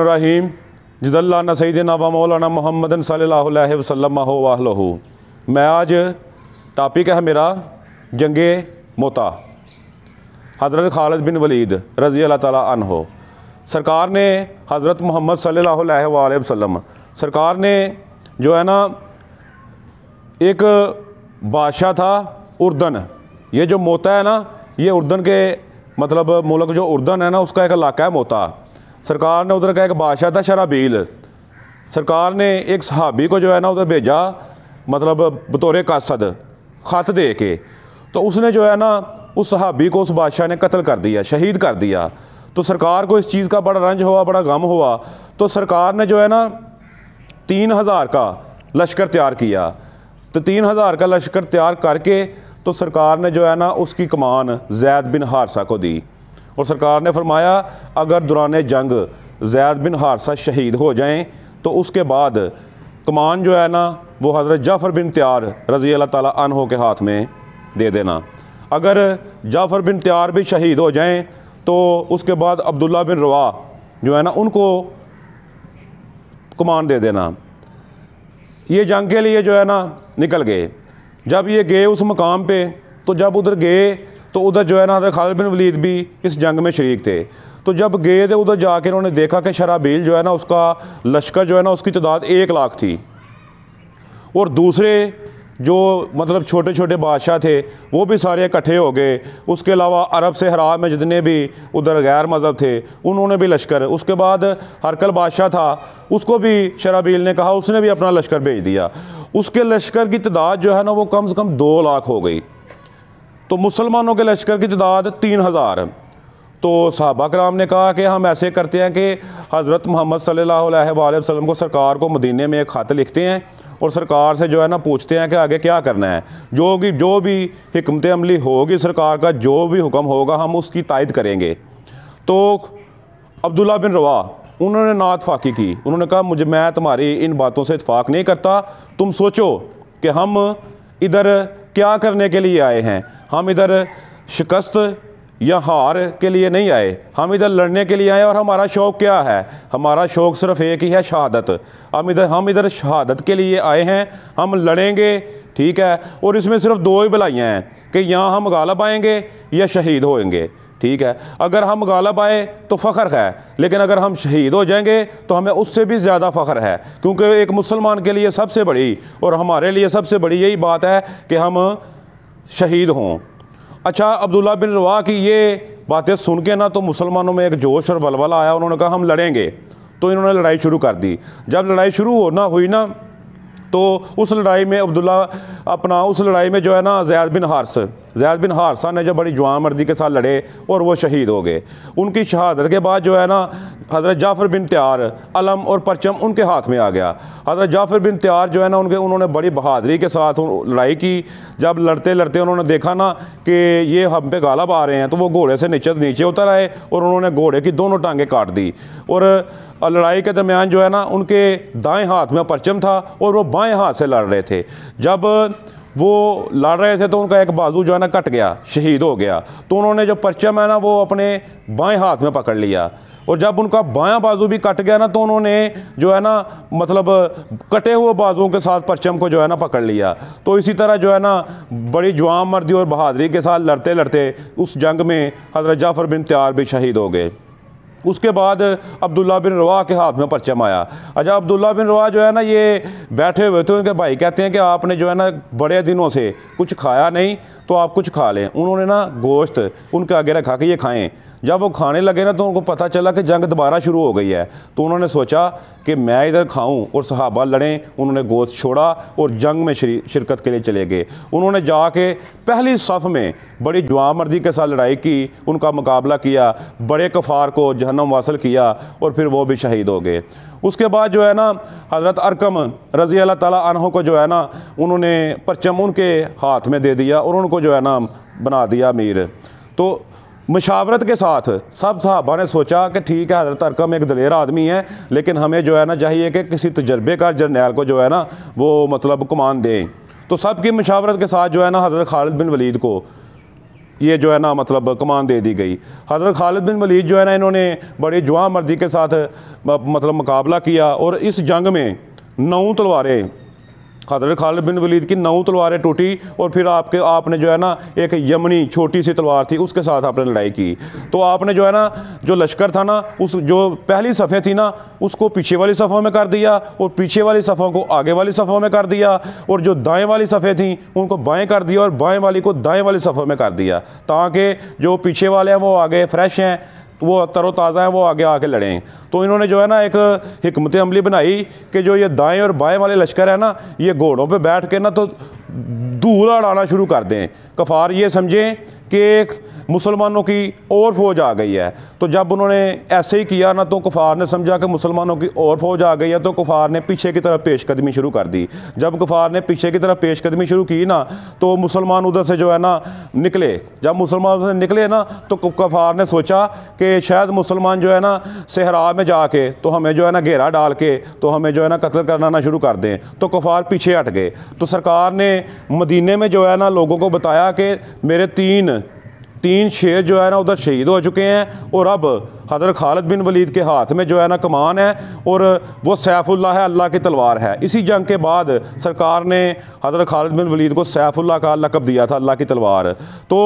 रहीम जजल्ला सईद व मौलाना मोहम्मद सल्ला वसलम मैं आज टॉपिक है मेरा जंग मोता हज़रत खालिद बिन वलीद रज़ी अल्लाह ताला अनहो सरकार ने हज़रत मोहम्मद सल्ला वसम सरकार ने जो है ना एक बादशाह था उर्दन ये जो मोता है ना ये उर्दन के मतलब मुल्क जो उर्दन है ना उसका एक इलाका है मोता सरकार ने उधर का एक बादशाह था शराबील सरकार ने एक सहाबी को जो है ना उधर भेजा मतलब बतौरे कासद ख़त दे के तो उसने जो है ना उस सहाबी को उस बादशाह ने कत्ल कर दिया शहीद कर दिया तो सरकार को इस चीज़ का बड़ा रंज हुआ बड़ा गम हुआ तो सरकार ने जो है ना तीन हज़ार का लश्कर तैयार किया तो तीन हज़ार का लश्कर तैयार करके तो सरकार ने जो है ना उसकी कमान जैद बिन हारसा को दी और सरकार ने फरमाया अगर दुरान जंग जैद बिन हारसा शहीद हो जाएँ तो उसके बाद कमान जो है ना वो हज़रत जाफ़र बिन त्यार रज़ी अल्लाह तहों के हाथ में दे देना अगर जाफ़र बिन त्यार भी शहीद हो जाएँ तो उसके बाद अब्दुल्ला बिन रवा जो है ना उनको कमान दे देना ये जंग के लिए जो है ना निकल गए जब ये गए उस मकाम पे तो जब उधर गए तो उधर जो है ना हजरत खालिद बिन वलीद भी इस जंग में शरीक थे तो जब गए थे उधर जाके उन्होंने देखा कि शराबील जो है ना उसका लश्कर जो है ना उसकी तादाद एक लाख थी और दूसरे जो मतलब छोटे छोटे बादशाह थे वो भी सारे इकट्ठे हो गए उसके अलावा अरब से हरा में जितने भी उधर गैर मज़हब थे उन्होंने भी लश्कर उसके बाद हरकल बादशाह था उसको भी शराबील ने कहा उसने भी अपना लश्कर भेज दिया उसके लश्कर की तादाद जो है ना वो कम से कम दो लाख हो गई तो मुसलमानों के लश्कर की तदाद तीन हज़ार तो सहाबा कराम ने कहा कि हम ऐसे करते हैं कि हज़रत मोहम्मद सल्ला वसम को सरकार को मदीने में एक ख़त लिखते हैं और सरकार से जो है ना पूछते हैं कि आगे क्या करना है जो भी जो भी हमत अमली होगी सरकार का जो भी हुक्म होगा हम उसकी तायद करेंगे तो अब्दुल्ला बिन रवा उन्होंने नात फाकी की उन्होंने कहा मुझे मैं तुम्हारी इन बातों से इतफाक़ नहीं करता तुम सोचो कि हम इधर क्या करने के लिए आए हैं हम इधर शिकस्त या हार के लिए नहीं आए हम इधर लड़ने के लिए आए और हमारा शौक़ क्या है हमारा शौक़ सिर्फ एक ही है शहादत हम इधर हम इधर शहादत के लिए आए हैं हम लड़ेंगे ठीक है और इसमें सिर्फ दो ही भलाइयाँ हैं कि या हम गालब आएंगे या शहीद होएंगे ठीक है अगर हम गालब आए तो फ़ख्र है लेकिन अगर हम शहीद हो जाएंगे तो हमें उससे भी ज़्यादा फ़ख्र है क्योंकि एक मुसलमान के लिए सबसे बड़ी और हमारे लिए सबसे बड़ी यही बात है कि हम शहीद हों अच्छा अब्दुल्ला बिन रवा की ये बातें सुन के ना तो मुसलमानों में एक जोश और वलवला आया उन्होंने कहा हम लड़ेंगे तो इन्होंने लड़ाई शुरू कर दी जब लड़ाई शुरू होना हुई ना तो उस लड़ाई में अब्दुल्ला अपना उस लड़ाई में जो है ना जैद बिन हारस जैद बिन हारसा ने जब बड़ी जवान मर्दी के साथ लड़े और वो शहीद हो गए उनकी शहादत के बाद जो है ना हज़रत जाफ़र बिन त्यार अलम और परचम उनके हाथ में आ गया हज़रत जाफ़र बिन त्यार जो है ना उनके उन्होंने बड़ी बहादरी के साथ लड़ाई की जब लड़ते लड़ते उन्होंने देखा ना कि ये हम पे गालब आ रहे हैं तो वो घोड़े से नीचे नीचे उतर आए और उन्होंने घोड़े की दोनों टांगें काट दी और लड़ाई के दरमियान जो है ना उनके दाएँ हाथ में परचम था और वो बाएँ हाथ से लड़ रहे थे जब वो लड़ रहे थे तो उनका एक बाजू जो है ना कट गया शहीद हो गया तो उन्होंने जो परचम है ना वो अपने बाएँ हाथ में पकड़ लिया और जब उनका बायां बाजू भी कट गया ना तो उन्होंने जो है ना मतलब कटे हुए बाजुओं के साथ परचम को जो है ना पकड़ लिया तो इसी तरह जो है ना बड़ी जवाम मर्दी और बहादरी के साथ लड़ते लड़ते उस जंग में हज़रत जाफ़र बिन त्यार भी शहीद हो गए उसके बाद अब्दुल्ला बिन रवा के हाथ में परचम आया अच्छा अब्दुल्ला बिन रवा जो है ना ये बैठे हुए थे उनके भाई कहते हैं कि आपने जो है ना बड़े दिनों से कुछ खाया नहीं तो आप कुछ खा लें उन्होंने ना गोश्त उनके आगे रखा कि ये खाएं जब वो खाने लगे ना तो उनको पता चला कि जंग दोबारा शुरू हो गई है तो उन्होंने सोचा कि मैं इधर खाऊं और सहाबा लड़ें उन्होंने गोश्त छोड़ा और जंग में शिरकत के लिए चले गए उन्होंने जाके पहली सफ़ में बड़ी जुआ मर्दी के साथ लड़ाई की उनका मुकाबला किया बड़े कफ़ार को जहनम वासिल किया और फिर वो भी शहीद हो गए उसके बाद जो है ना हज़रत अरकम रज़ी अल्लाह तहों को जो है ना उन्होंने परचम उनके हाथ में दे दिया और उनको जो है ना बना दिया अमीर तो मशावरत के साथ सब साहबा ने सोचा कि ठीक है हजरत अरकम एक दलेर आदमी है लेकिन हमें जो है ना चाहिए कि किसी तजर्बेकार जरनेल को जो है ना वो मतलब कमान दें तो सब की मशावरत के साथ जो है ना हज़रत खालिद बिन वलीद को ये जो है ना मतलब कमान दे दी गई हज़रत खालिद बिन वलीद जो है ना इन्होंने बड़ी जुआ मर्जी के साथ मतलब मुकाबला किया और इस जंग में नौ तलवारें हजरत खालिद बिन वलीद की नौ तलवारें टूटी और फिर आपके आपने जो है ना एक यमनी छोटी सी तलवार थी उसके साथ आपने लड़ाई की तो आपने जो है ना जो लश्कर था ना उस जो पहली सफ़े थी ना उसको पीछे वाली सफ़ों में कर दिया और पीछे वाली सफ़ों को आगे वाली सफ़ों में कर दिया और जो दाएँ वाली सफ़े थी उनको बाएँ कर दिया और बाएँ वाली को दाएँ वाली सफ़ों में कर दिया ताकि जो पीछे वाले हैं वो आगे फ्रेश हैं तो वो तरोताज़ा हैं वो आगे आके लड़े हैं तो इन्होंने जो है ना एक हमत अमली बनाई कि जो ये दाएं और बाएं वाले लश्कर हैं ना ये घोड़ों पे बैठ के ना तो दूर अड़ाना शुरू कर दें कफ़ार ये समझें कि मुसलमानों की और फौज आ गई है तो जब उन्होंने ऐसे ही किया ना तो कुफार ने समझा कि मुसलमानों की और फौज आ गई है तो कुफार ने पीछे की तरफ पेशकदमी शुरू कर दी जब कुफार ने पीछे की तरफ पेशकदमी शुरू की ना तो मुसलमान उधर से जो है ना निकले जब मुसलमान उधर निकले ना तो कुफार ने सोचा कि शायद मुसलमान जो है ना सहरा में जाके तो हमें जो है ना घेरा डाल के तो हमें जो है ना कत्ल करना ना शुरू कर दें तो कुफार पीछे हट गए तो सरकार ने मदीने में जो है ना लोगों को बताया कि मेरे तीन तीन शेर जो है ना उधर शहीद हो चुके हैं और अब हजरत खालिद बिन वलीद के हाथ में जो है ना कमान है और वो सैफुल्ला है अल्लाह की तलवार है इसी जंग के बाद सरकार ने हजरत खालिद बिन वलीद को सैफुल्ला का लकब दिया था अल्लाह की तलवार तो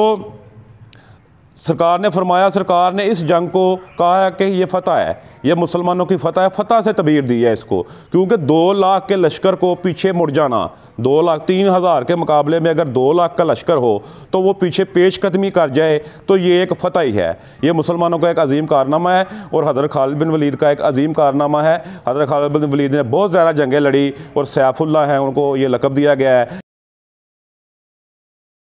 सरकार ने फरमाया सरकार ने इस जंग को कहा है कि ये फतह है ये मुसलमानों की फतह है फतह से तबीर दी है इसको क्योंकि दो लाख के लश्कर को पीछे मुड़ जाना दो लाख तीन हज़ार के मुकाबले में अगर दो लाख का लश्कर हो तो वो पीछे पेश कदमी कर जाए तो ये एक फतह ही है ये मुसलमानों का एक अजीम कारनामा है और हज़र खालिद बिन वलीद का एक अजीम कारनामा है हजर खालिद बिन वलीद ने बहुत ज़्यादा जंगें लड़ी और सैफुल्ला हैं उनको ये लकब दिया गया है